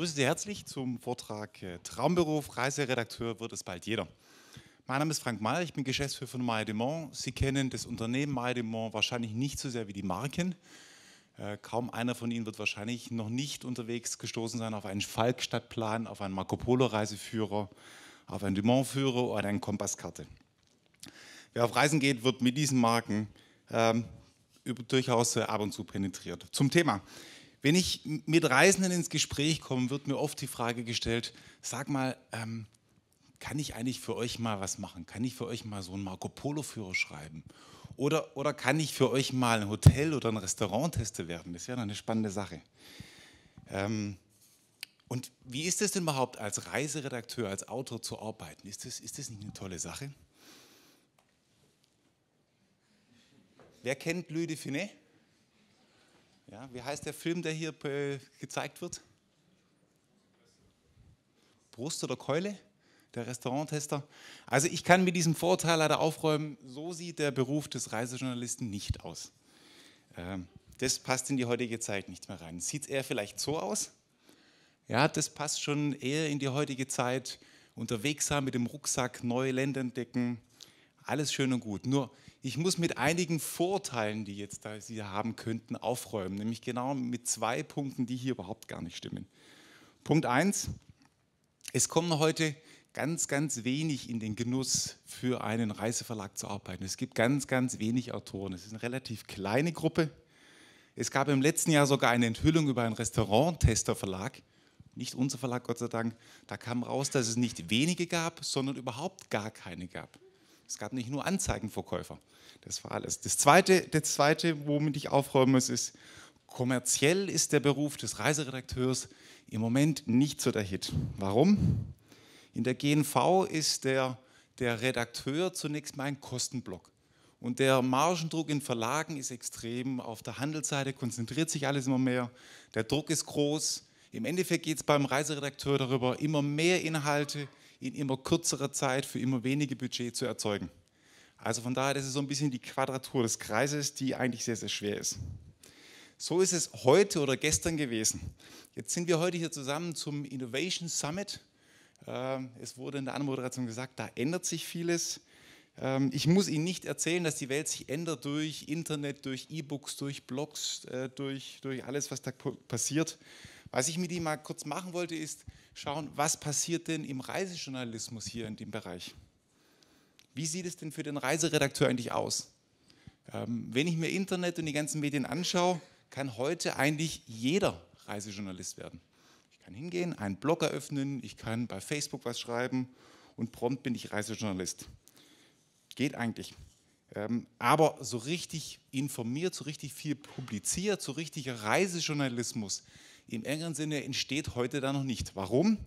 grüße Sie herzlich zum Vortrag äh, Traumberuf, Reiseredakteur wird es bald jeder. Mein Name ist Frank Mayer, ich bin Geschäftsführer von Maille de Mont. Sie kennen das Unternehmen Maille de Mont wahrscheinlich nicht so sehr wie die Marken. Äh, kaum einer von Ihnen wird wahrscheinlich noch nicht unterwegs gestoßen sein auf einen Falkstadtplan, auf einen Marco Polo-Reiseführer, auf einen Dumont-Führer oder eine Kompasskarte. Wer auf Reisen geht, wird mit diesen Marken ähm, durchaus äh, ab und zu penetriert. Zum Thema. Wenn ich mit Reisenden ins Gespräch komme, wird mir oft die Frage gestellt, sag mal, ähm, kann ich eigentlich für euch mal was machen? Kann ich für euch mal so einen Marco Polo-Führer schreiben? Oder, oder kann ich für euch mal ein Hotel oder ein Restaurant teste werden? Das wäre doch eine spannende Sache. Ähm, und wie ist es denn überhaupt, als Reiseredakteur, als Autor zu arbeiten? Ist das, ist das nicht eine tolle Sache? Wer kennt Louis de Finet? Ja, wie heißt der Film, der hier äh, gezeigt wird? Brust oder Keule? Der Restauranttester. Also ich kann mit diesem Vorurteil leider aufräumen, so sieht der Beruf des Reisejournalisten nicht aus. Ähm, das passt in die heutige Zeit nicht mehr rein. Sieht es eher vielleicht so aus? Ja, das passt schon eher in die heutige Zeit. Unterwegs sein mit dem Rucksack, neue Länder entdecken, alles schön und gut. Nur ich muss mit einigen Vorteilen, die jetzt da Sie haben könnten, aufräumen. Nämlich genau mit zwei Punkten, die hier überhaupt gar nicht stimmen. Punkt eins: Es kommen heute ganz, ganz wenig in den Genuss, für einen Reiseverlag zu arbeiten. Es gibt ganz, ganz wenig Autoren. Es ist eine relativ kleine Gruppe. Es gab im letzten Jahr sogar eine Enthüllung über einen Restaurant-Tester-Verlag. Nicht unser Verlag, Gott sei Dank. Da kam raus, dass es nicht wenige gab, sondern überhaupt gar keine gab. Es gab nicht nur Anzeigenverkäufer. Das war alles. Das zweite, das zweite womit ich aufräumen muss, ist, kommerziell ist der Beruf des Reiseredakteurs im Moment nicht so der Hit. Warum? In der GNV ist der, der Redakteur zunächst mal ein Kostenblock. Und der Margendruck in Verlagen ist extrem. Auf der Handelsseite konzentriert sich alles immer mehr. Der Druck ist groß. Im Endeffekt geht es beim Reiseredakteur darüber, immer mehr Inhalte, in immer kürzerer Zeit für immer weniger Budget zu erzeugen. Also von daher, das ist so ein bisschen die Quadratur des Kreises, die eigentlich sehr, sehr schwer ist. So ist es heute oder gestern gewesen. Jetzt sind wir heute hier zusammen zum Innovation Summit. Ähm, es wurde in der Anmoderation gesagt, da ändert sich vieles. Ähm, ich muss Ihnen nicht erzählen, dass die Welt sich ändert durch Internet, durch E-Books, durch Blogs, äh, durch, durch alles, was da passiert. Was ich mit Ihnen mal kurz machen wollte, ist schauen, was passiert denn im Reisejournalismus hier in dem Bereich? Wie sieht es denn für den Reiseredakteur eigentlich aus? Ähm, wenn ich mir Internet und die ganzen Medien anschaue, kann heute eigentlich jeder Reisejournalist werden. Ich kann hingehen, einen Blog eröffnen, ich kann bei Facebook was schreiben und prompt bin ich Reisejournalist. Geht eigentlich. Ähm, aber so richtig informiert, so richtig viel publiziert, so richtiger Reisejournalismus, im engeren Sinne entsteht heute da noch nicht. Warum?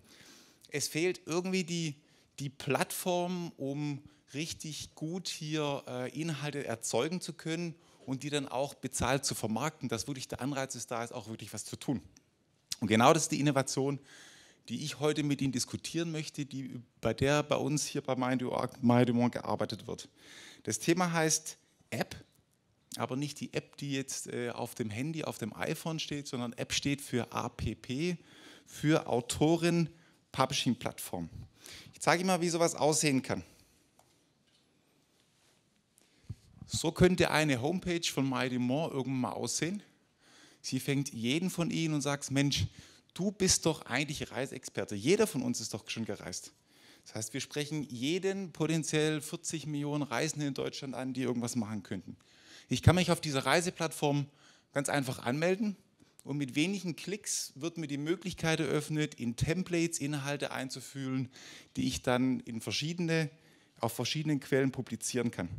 Es fehlt irgendwie die, die Plattform, um richtig gut hier äh, Inhalte erzeugen zu können und die dann auch bezahlt zu vermarkten, dass wirklich der Anreiz ist, da ist auch wirklich was zu tun. Und genau das ist die Innovation, die ich heute mit Ihnen diskutieren möchte, die, bei der bei uns hier bei MyDemon gearbeitet wird. Das Thema heißt App aber nicht die App, die jetzt äh, auf dem Handy, auf dem iPhone steht, sondern App steht für APP, für Autorin Publishing Plattform. Ich zeige Ihnen mal, wie sowas aussehen kann. So könnte eine Homepage von Mighty More irgendwann mal aussehen. Sie fängt jeden von Ihnen und sagt, Mensch, du bist doch eigentlich Reisexperte. Jeder von uns ist doch schon gereist. Das heißt, wir sprechen jeden potenziell 40 Millionen Reisenden in Deutschland an, die irgendwas machen könnten. Ich kann mich auf dieser Reiseplattform ganz einfach anmelden und mit wenigen Klicks wird mir die Möglichkeit eröffnet, in Templates Inhalte einzufühlen, die ich dann in verschiedene, auf verschiedenen Quellen publizieren kann.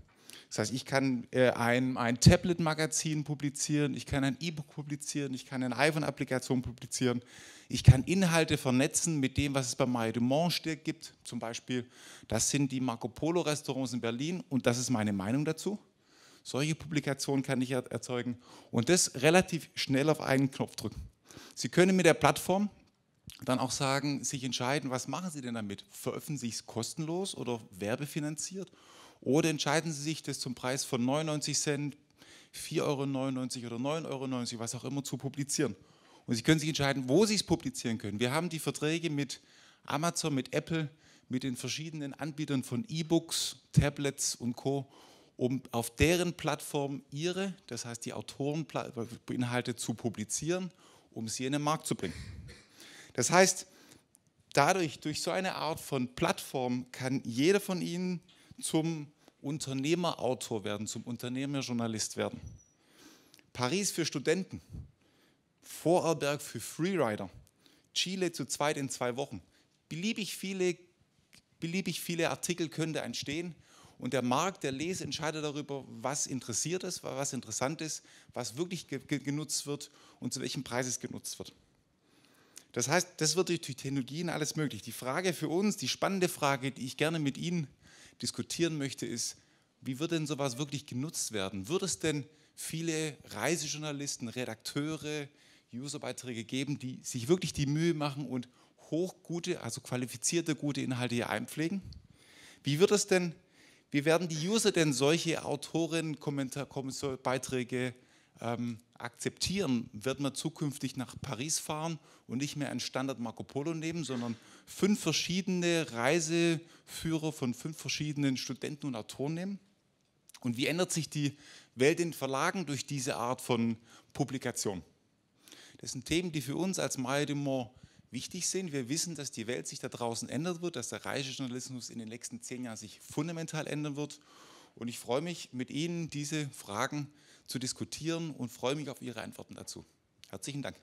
Das heißt, ich kann äh, ein, ein Tablet-Magazin publizieren, ich kann ein E-Book publizieren, ich kann eine iPhone-Applikation publizieren, ich kann Inhalte vernetzen mit dem, was es bei Maille de Monge gibt, zum Beispiel. Das sind die Marco Polo-Restaurants in Berlin und das ist meine Meinung dazu. Solche Publikationen kann ich erzeugen und das relativ schnell auf einen Knopf drücken. Sie können mit der Plattform dann auch sagen, sich entscheiden, was machen Sie denn damit? Veröffentlichen Sie es kostenlos oder werbefinanziert? Oder entscheiden Sie sich, das zum Preis von 99 Cent, 4,99 Euro oder 9,90 Euro, was auch immer, zu publizieren? Und Sie können sich entscheiden, wo Sie es publizieren können. Wir haben die Verträge mit Amazon, mit Apple, mit den verschiedenen Anbietern von E-Books, Tablets und Co um auf deren Plattform ihre, das heißt die Autoreninhalte zu publizieren, um sie in den Markt zu bringen. Das heißt, dadurch, durch so eine Art von Plattform, kann jeder von Ihnen zum Unternehmerautor werden, zum Unternehmerjournalist werden. Paris für Studenten, Vorarlberg für Freerider, Chile zu zweit in zwei Wochen. Beliebig viele, beliebig viele Artikel könnte entstehen und der Markt, der Lese entscheidet darüber, was interessiert ist, was interessant ist, was wirklich ge genutzt wird und zu welchem Preis es genutzt wird. Das heißt, das wird durch Technologien alles möglich. Die Frage für uns, die spannende Frage, die ich gerne mit Ihnen diskutieren möchte, ist, wie wird denn sowas wirklich genutzt werden? Wird es denn viele Reisejournalisten, Redakteure, Userbeiträge geben, die sich wirklich die Mühe machen und hochgute, also qualifizierte, gute Inhalte hier einpflegen? Wie wird es denn wie werden die User denn solche Autoren, Kommentar, Beiträge ähm, akzeptieren? Wird man zukünftig nach Paris fahren und nicht mehr einen Standard Marco Polo nehmen, sondern fünf verschiedene Reiseführer von fünf verschiedenen Studenten und Autoren nehmen? Und wie ändert sich die Welt in Verlagen durch diese Art von Publikation? Das sind Themen, die für uns als Maidemore wichtig sind. Wir wissen, dass die Welt sich da draußen ändern wird, dass der reiche Journalismus in den nächsten zehn Jahren sich fundamental ändern wird. Und ich freue mich, mit Ihnen diese Fragen zu diskutieren und freue mich auf Ihre Antworten dazu. Herzlichen Dank.